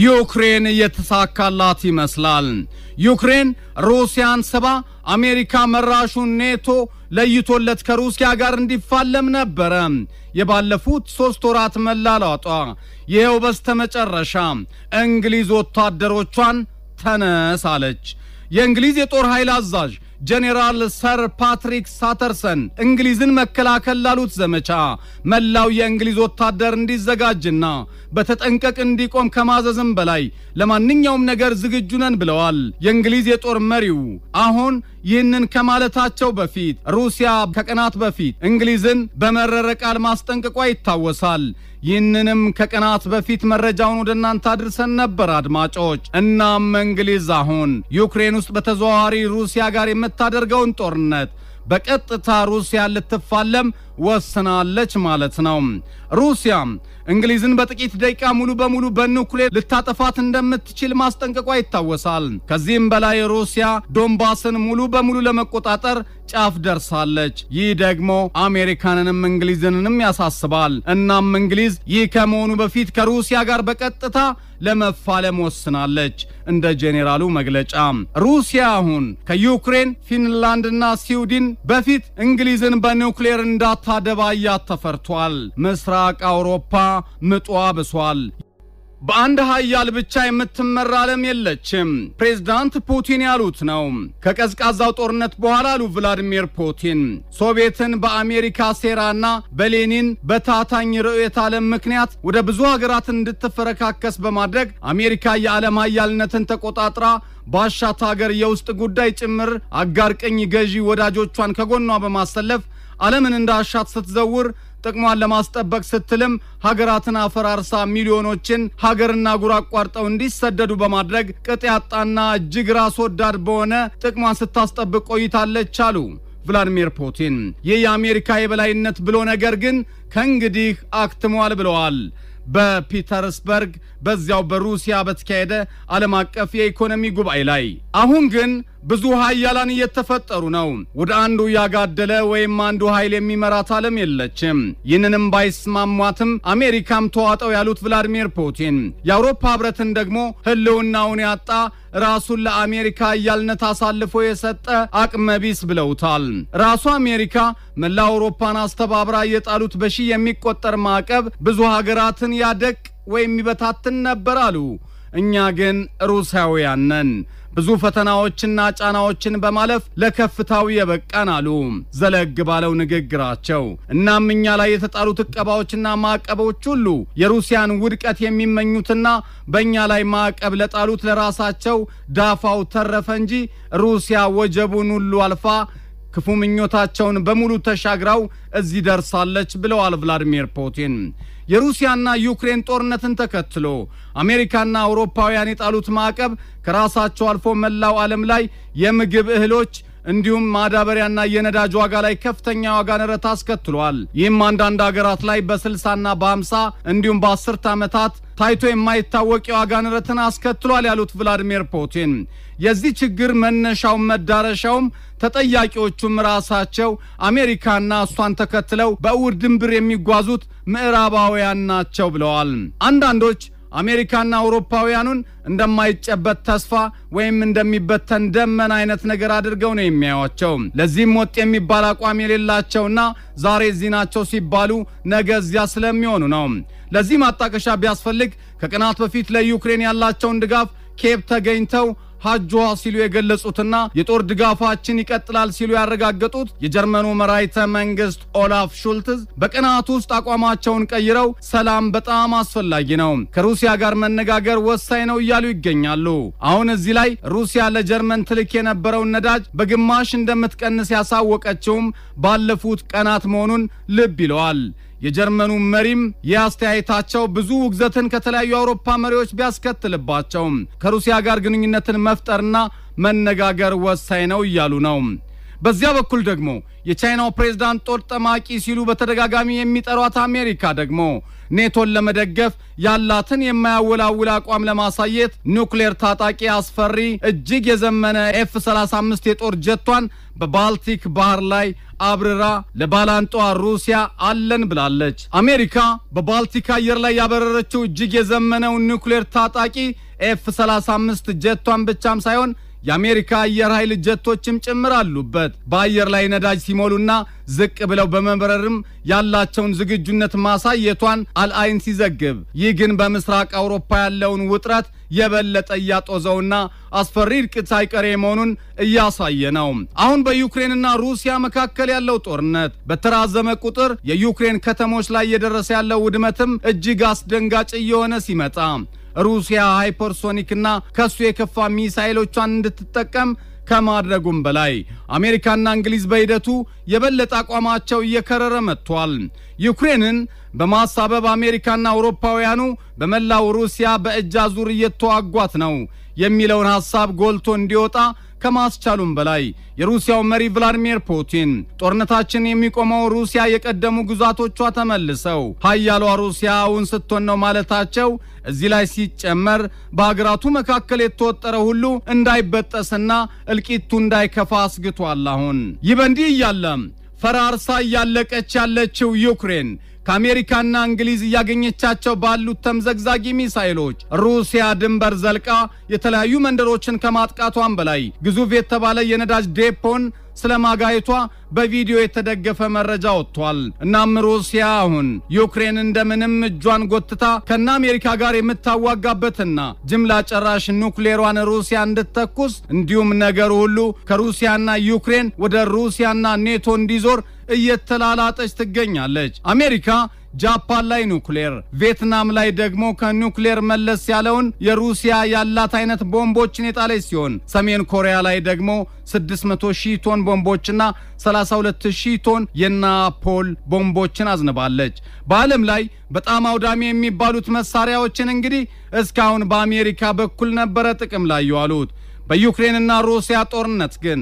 ዩክሬን የተሳካላት ይመስላል። ዩክሬን ሩሲያን ስባ አሜሪካ መራሹን ኔቶ ለይቶለት ከሩሲያ ጋር እንዲፋለም ነበረ የባለፉት ሶስት ወራት መላላጧ። ይኸው በስተመጨረሻ እንግሊዝ ወታደሮቿን ተነስ አለች። የእንግሊዝ የጦር ኃይል አዛዥ ጄኔራል ሰር ፓትሪክ ሳተርሰን እንግሊዝን መከላከል ላሉት ዘመቻ መላው የእንግሊዝ ወታደር እንዲዘጋጅና በተጠንቀቅ እንዲቆም ከማዘዝም በላይ ለማንኛውም ነገር ዝግጁ ነን ብለዋል። የእንግሊዝ የጦር መሪው አሁን ይህንን ከማለታቸው በፊት ሩሲያ ከቀናት በፊት እንግሊዝን በመረረ ቃል ማስጠንቀቋ ይታወሳል። ይህንንም ከቀናት በፊት መረጃውን ወደ እናንተ አድርሰን ነበር አድማጮች። እናም እንግሊዝ አሁን ዩክሬን ውስጥ በተዘዋዋሪ ሩሲያ ጋር የምታደርገውን ጦርነት በቀጥታ ሩሲያ ልትፋለም ወስናለች ማለት ነው። ሩሲያ እንግሊዝን በጥቂት ደቂቃ ሙሉ በሙሉ በኑክሌር ልታጠፋት እንደምትችል ማስጠንቀቋ ይታወሳል። ከዚህም በላይ ሩሲያ ዶንባስን ሙሉ በሙሉ ለመቆጣጠር ጫፍ ደርሳለች። ይህ ደግሞ አሜሪካንንም እንግሊዝንም ያሳስባል። እናም እንግሊዝ ይህ ከመሆኑ በፊት ከሩሲያ ጋር በቀጥታ ለመፋለም ወስናለች። እንደ ጄኔራሉ መግለጫ ሩሲያ አሁን ከዩክሬን ፊንላንድና ስዊድን በፊት እንግሊዝን በኒውክሌር እንዳታደባያት ተፈርቷል። ምስራቅ አውሮፓ ምጧ ብሷል። በአንድ ሀያል ብቻ የምትመራ ዓለም የለችም ፕሬዝዳንት ፑቲን ያሉት ነው። ከቀዝቃዛው ጦርነት በኋላ አሉ ቭላዲሚር ፑቲን ሶቪየትን በአሜሪካ ሴራና በሌኒን በታታኝ ርዕዮተ ዓለም ምክንያት ወደ ብዙ ሀገራት እንድትፈረካከስ በማድረግ አሜሪካ የዓለም ሀያልነትን ተቆጣጥራ በአሻት ሀገር የውስጥ ጉዳይ ጭምር አጋር ቅኝ ገዢ ወዳጆቿን ከጎኗ በማሰለፍ ዓለምን እንዳሻት ስትዘውር ጥቅሟን ለማስጠበቅ ስትልም ሀገራትን አፈራርሳ ሚሊዮኖችን ሀገርና ጉር አቋርጠው እንዲሰደዱ በማድረግ ቅጥ ያጣና እጅግ ራስ ወዳድ በሆነ ጥቅሟን ስታስጠብቅ ቆይታለች አሉ ቭላዲሚር ፑቲን። ይህ የአሜሪካ የበላይነት ብሎ ነገር ግን ከእንግዲህ አክትሟል ብለዋል። በፒተርስበርግ በዚያው በሩሲያ በተካሄደ ዓለም አቀፍ የኢኮኖሚ ጉባኤ ላይ አሁን ግን ብዙ ሀያላን እየተፈጠሩ ነው። ወደ አንዱ ያጋደለ ወይም አንዱ ኃይል የሚመራት ዓለም የለችም። ይህንንም ባይስማሟትም አሜሪካም ተዋጠው ያሉት ቭላዲሚር ፑቲን የአውሮፓ ህብረትን ደግሞ ህልውናውን ያጣ ራሱን ለአሜሪካ እያልነት አሳልፎ የሰጠ አቅመቢስ ብለውታል። ራሱ አሜሪካ መላ አውሮፓን አስተባብራ የጣሉት በሺህ የሚቆጠር ማዕቀብ ብዙ ሀገራትን ያደቅ ወይም ይበታትን ነበር አሉ። እኛ ግን ሩሲያውያን ነን። ብዙ ፈተናዎችና ጫናዎችን በማለፍ ለከፍታው የበቃን አሉ ዘለግ ባለው ንግግራቸው። እናም እኛ ላይ የተጣሉት እቀባዎችና ማዕቀቦች ሁሉ የሩሲያን ውድቀት የሚመኙትና በእኛ ላይ ማዕቀብ ለጣሉት ለራሳቸው ዳፋው ተረፈ እንጂ ሩሲያ ወጀቡን ሁሉ አልፋ ክፉ ምኞታቸውን በሙሉ ተሻግራው እዚህ ደርሳለች ብለዋል ቭላዲሚር ፑቲን። የሩሲያና ዩክሬን ጦርነትን ተከትሎ አሜሪካና አውሮፓውያን የጣሉት ማዕቀብ ከራሳቸው አልፎ መላው ዓለም ላይ የምግብ እህሎች እንዲሁም ማዳበሪያና የነዳጅ ዋጋ ላይ ከፍተኛ ዋጋ ንረት አስከትሏል። ይህም አንዳንድ ሀገራት ላይ በ60ና በ50 እንዲሁም በአስርት ዓመታት ታይቶ የማይታወቅ የዋጋ ንረትን አስከትሏል ያሉት ቭላዲሚር ፑቲን የዚህ ችግር መነሻውም መዳረሻውም ተጠያቂዎቹም ራሳቸው አሜሪካና እሷን ተከትለው በእውር ድንብር የሚጓዙት ምዕራባውያን ናቸው ብለዋል። አንዳንዶች አሜሪካና አውሮፓውያኑን እንደማይጨበት ተስፋ ወይም እንደሚበተን ደመና አይነት ነገር አድርገው ነው የሚያዩቸው። ለዚህም ወጥ የሚባል አቋም የሌላቸውና ዛሬ እዚህ ናቸው ሲባሉ ነገ እዚያ ስለሚሆኑ ነው። ለዚህ ማጣቀሻ ቢያስፈልግ ከቀናት በፊት ለዩክሬን ያላቸውን ድጋፍ ኬፕ ተገኝተው ሀጇ ሲሉ የገለጹትና የጦር ድጋፋችን ይቀጥላል ሲሉ ያረጋገጡት የጀርመኑ መራይተ መንግስት ኦላፍ ሹልትዝ በቀናት ውስጥ አቋማቸውን ቀይረው ሰላም በጣም አስፈላጊ ነው፣ ከሩሲያ ጋር መነጋገር ወሳኝ ነው እያሉ ይገኛሉ። አሁን እዚህ ላይ ሩሲያ ለጀርመን ትልክ የነበረውን ነዳጅ በግማሽ እንደምትቀንስ ያሳወቀችውም ባለፉት ቀናት መሆኑን ልብ ይለዋል። የጀርመኑ መሪም ይህ አስተያየታቸው ብዙ ውግዘትን ከተለያዩ አውሮፓ መሪዎች ቢያስከትልባቸውም ከሩሲያ ጋር ግንኙነትን መፍጠርና መነጋገር ወሳኝ ነው እያሉ ነው። በዚያ በኩል ደግሞ የቻይናው ፕሬዝዳንት ጦር ጠማቂ ሲሉ በተደጋጋሚ የሚጠሯት አሜሪካ ደግሞ ኔቶን ለመደገፍ ያላትን የማያወላውል አቋም ለማሳየት ኑክሌር ታጣቂ አስፈሪ እጅግ የዘመነ ኤፍ 35 የጦር ጀቷን በባልቲክ ባህር ላይ አብርራ ለባላንጧ ሩሲያ አለን ብላለች። አሜሪካ በባልቲክ አየር ላይ ያበረረችው እጅግ የዘመነው ኑክሌር ታጣቂ ኤፍ 35 ጀቷን ብቻም ሳይሆን የአሜሪካ አየር ኃይል ጀቶችም ጭምር አሉበት። በአየር ላይ ነዳጅ ሲሞሉና ዝቅ ብለው በመብረርም ያላቸውን ዝግጁነት ማሳየቷን አልአይን ሲዘግብ፣ ይህ ግን በምስራቅ አውሮፓ ያለውን ውጥረት የበለጠ እያጦዘውና አስፈሪ እልቂት ሳይቀር መሆኑን እያሳየ ነው። አሁን በዩክሬንና ሩሲያ መካከል ያለው ጦርነት በተራዘመ ቁጥር የዩክሬን ከተሞች ላይ እየደረሰ ያለው ውድመትም እጅግ አስደንጋጭ እየሆነ ሲመጣ ሩሲያ ሃይፐርሶኒክና ከሱ የከፋ ሚሳይሎቿን እንድትጠቀም ከማድረጉም በላይ አሜሪካና እንግሊዝ በሂደቱ የበለጠ አቋማቸው እየከረረ መጥቷል። ዩክሬንን በማሳበብ አሜሪካና አውሮፓውያኑ በመላው ሩሲያ በእጅ አዙር እየተዋጓት ነው የሚለውን ሐሳብ ጎልቶ እንዲወጣ ከማስቻሉም በላይ የሩሲያው መሪ ቭላዲሚር ፑቲን ጦርነታችን የሚቆመው ሩሲያ የቀደሙ ግዛቶቿ ተመልሰው ሀያሏ ሩሲያ እውን ስትሆን ነው ማለታቸው እዚህ ላይ ሲጨመር በሀገራቱ መካከል የተወጠረ ሁሉ እንዳይበጠስና እልቂቱ እንዳይከፋ አስግቷል። አሁን ይህ በእንዲህ እያለም ፈራርሳ እያለቀች ያለችው ዩክሬን ከአሜሪካና እንግሊዝ እያገኘቻቸው ባሉት ተምዘግዛጊ ሚሳይሎች ሩሲያ ድንበር ዘልቃ የተለያዩ መንደሮችን ከማጥቃቷን በላይ ግዙፍ የተባለ የነዳጅ ዴፖን ስለ ማጋየቷ በቪዲዮ የተደገፈ መረጃ ወጥቷል። እናም ሩሲያ አሁን ዩክሬን እንደምንም እጇን ጎትታ ከነ አሜሪካ ጋር የምታዋጋበትና ጅምላ ጨራሽ ኑክሌሯን ሩሲያ እንድትተኩስ እንዲሁም ነገሩ ሁሉ ከሩሲያና ዩክሬን ወደ ሩሲያና ኔቶ እንዲዞር እየተላላጠች ትገኛለች። አሜሪካ ጃፓን ላይ ኑክሌር፣ ቪየትናም ላይ ደግሞ ከኑክሌር መለስ ያለውን የሩሲያ ያላት አይነት ቦምቦችን የጣለች ሲሆን ሰሜን ኮሪያ ላይ ደግሞ 600 ሺህ ቶን ቦምቦችና 32 ሺህ ቶን የናፖል ቦምቦችን አዝንባለች። በዓለም ላይ በጣም አውዳሚ የሚባሉት መሳሪያዎችን እንግዲህ እስካሁን በአሜሪካ በኩል ነበረ ጥቅም ላይ የዋሉት። በዩክሬንና ሩሲያ ጦርነት ግን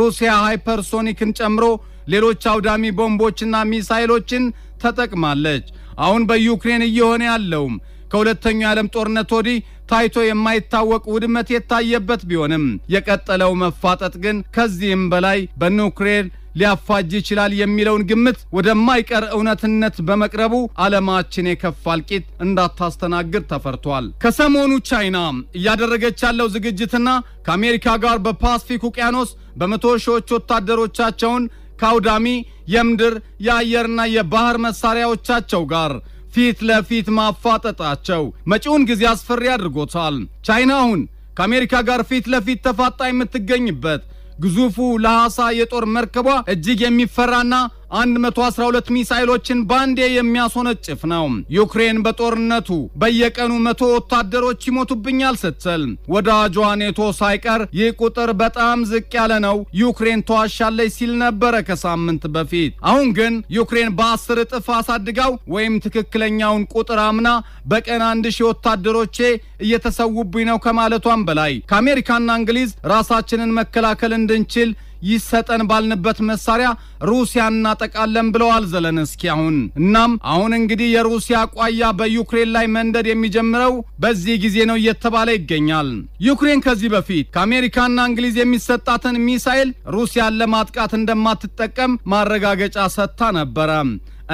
ሩሲያ ሃይፐርሶኒክን ጨምሮ ሌሎች አውዳሚ ቦምቦችና ሚሳይሎችን ተጠቅማለች። አሁን በዩክሬን እየሆነ ያለውም ከሁለተኛው የዓለም ጦርነት ወዲህ ታይቶ የማይታወቅ ውድመት የታየበት ቢሆንም የቀጠለው መፋጠጥ ግን ከዚህም በላይ በኑክሌር ሊያፋጅ ይችላል የሚለውን ግምት ወደማይቀር እውነትነት በመቅረቡ ዓለማችን የከፋ እልቂት እንዳታስተናግድ ተፈርቷል። ከሰሞኑ ቻይና እያደረገች ያለው ዝግጅትና ከአሜሪካ ጋር በፓስፊክ ውቅያኖስ በመቶ ሺዎች ወታደሮቻቸውን ከአውዳሚ የምድር የአየርና የባህር መሳሪያዎቻቸው ጋር ፊት ለፊት ማፋጠጣቸው መጪውን ጊዜ አስፈሪ አድርጎታል። ቻይና አሁን ከአሜሪካ ጋር ፊት ለፊት ተፋጣ የምትገኝበት ግዙፉ ለሐሳ የጦር መርከቧ እጅግ የሚፈራና 112 ሚሳይሎችን ባንዴ የሚያስወነጭፍ ነው። ዩክሬን በጦርነቱ በየቀኑ መቶ ወታደሮች ይሞቱብኛል ስትል ወዳጇ ኔቶ ሳይቀር ይህ ቁጥር በጣም ዝቅ ያለ ነው፣ ዩክሬን ተዋሻለች ሲል ነበረ ከሳምንት በፊት። አሁን ግን ዩክሬን በአስር እጥፍ አሳድጋው ወይም ትክክለኛውን ቁጥር አምና በቀን አንድ ሺህ ወታደሮቼ እየተሰውብኝ ነው ከማለቷም በላይ ከአሜሪካና እንግሊዝ ራሳችንን መከላከል እንድንችል ይሰጠን ባልንበት መሳሪያ ሩሲያ እናጠቃለን ብለዋል ዘለንስኪ። አሁን እናም አሁን እንግዲህ የሩሲያ ቋያ በዩክሬን ላይ መንደድ የሚጀምረው በዚህ ጊዜ ነው እየተባለ ይገኛል። ዩክሬን ከዚህ በፊት ከአሜሪካና እንግሊዝ የሚሰጣትን ሚሳኤል ሩሲያን ለማጥቃት እንደማትጠቀም ማረጋገጫ ሰጥታ ነበረ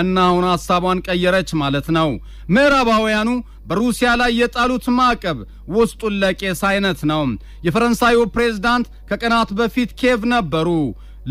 እና አሁን ሀሳቧን ቀየረች ማለት ነው። ምዕራባውያኑ በሩሲያ ላይ የጣሉት ማዕቀብ ውስጡን ለቄስ አይነት ነው። የፈረንሳዩ ፕሬዝዳንት ከቀናት በፊት ኬቭ ነበሩ።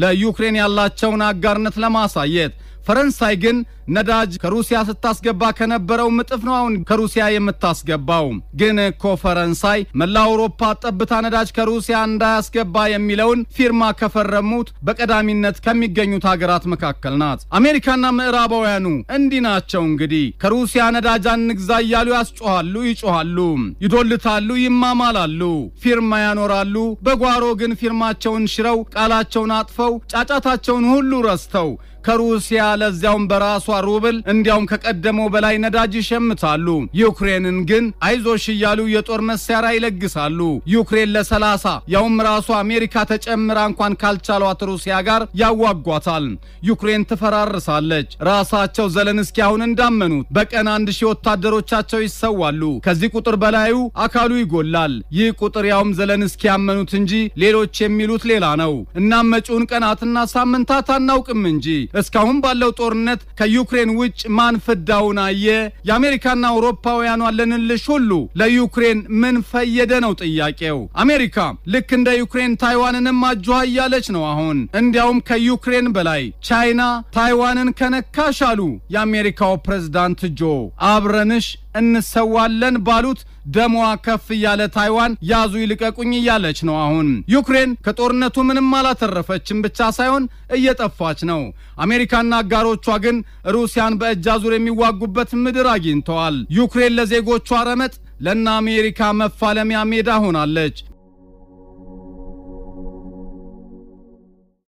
ለዩክሬን ያላቸውን አጋርነት ለማሳየት ፈረንሳይ ግን ነዳጅ ከሩሲያ ስታስገባ ከነበረው ምጥፍ ነው አሁን ከሩሲያ የምታስገባው። ግን እኮ ፈረንሳይ መላ አውሮፓ ጠብታ ነዳጅ ከሩሲያ እንዳያስገባ የሚለውን ፊርማ ከፈረሙት በቀዳሚነት ከሚገኙት ሀገራት መካከል ናት። አሜሪካና ምዕራባውያኑ እንዲህ ናቸው። እንግዲህ ከሩሲያ ነዳጅ አንግዛ እያሉ ያስጮኋሉ፣ ይጮኋሉ፣ ይዶልታሉ፣ ይማማላሉ፣ ፊርማ ያኖራሉ። በጓሮ ግን ፊርማቸውን ሽረው ቃላቸውን አጥፈው ጫጫታቸውን ሁሉ ረስተው ከሩሲያ ለዚያውም በራሷ ሩብል እንዲያውም ከቀደመው በላይ ነዳጅ ይሸምታሉ። ዩክሬንን ግን አይዞሽ እያሉ የጦር መሳሪያ ይለግሳሉ። ዩክሬን ለሰላሳ ያውም ራሷ አሜሪካ ተጨምራ እንኳን ካልቻሏት ሩሲያ ጋር ያዋጓታል። ዩክሬን ትፈራርሳለች። ራሳቸው ዘለንስኪ አሁን እንዳመኑት በቀን አንድ ሺህ ወታደሮቻቸው ይሰዋሉ። ከዚህ ቁጥር በላዩ አካሉ ይጎላል። ይህ ቁጥር ያውም ዘለንስኪ ያመኑት እንጂ ሌሎች የሚሉት ሌላ ነው። እናም መጪውን ቀናትና ሳምንታት አናውቅም እንጂ እስካሁን ባለው ጦርነት ከዩክሬን ውጭ ማን ፍዳውን አየ? የአሜሪካና አውሮፓውያኑ አለንልሽ ሁሉ ለዩክሬን ምን ፈየደ ነው ጥያቄው። አሜሪካ ልክ እንደ ዩክሬን ታይዋንንም አጇ እያለች ነው አሁን። እንዲያውም ከዩክሬን በላይ ቻይና ታይዋንን ከነካሽ አሉ የአሜሪካው ፕሬዝዳንት ጆ አብረንሽ እንሰዋለን ባሉት ደሟ ከፍ እያለ ታይዋን ያዙ ይልቀቁኝ እያለች ነው። አሁን ዩክሬን ከጦርነቱ ምንም አላተረፈችም ብቻ ሳይሆን እየጠፋች ነው። አሜሪካና አጋሮቿ ግን ሩሲያን በእጅ አዙር የሚዋጉበት ምድር አግኝተዋል። ዩክሬን ለዜጎቿ ረመጥ፣ ለእነ አሜሪካ መፋለሚያ ሜዳ ሆናለች።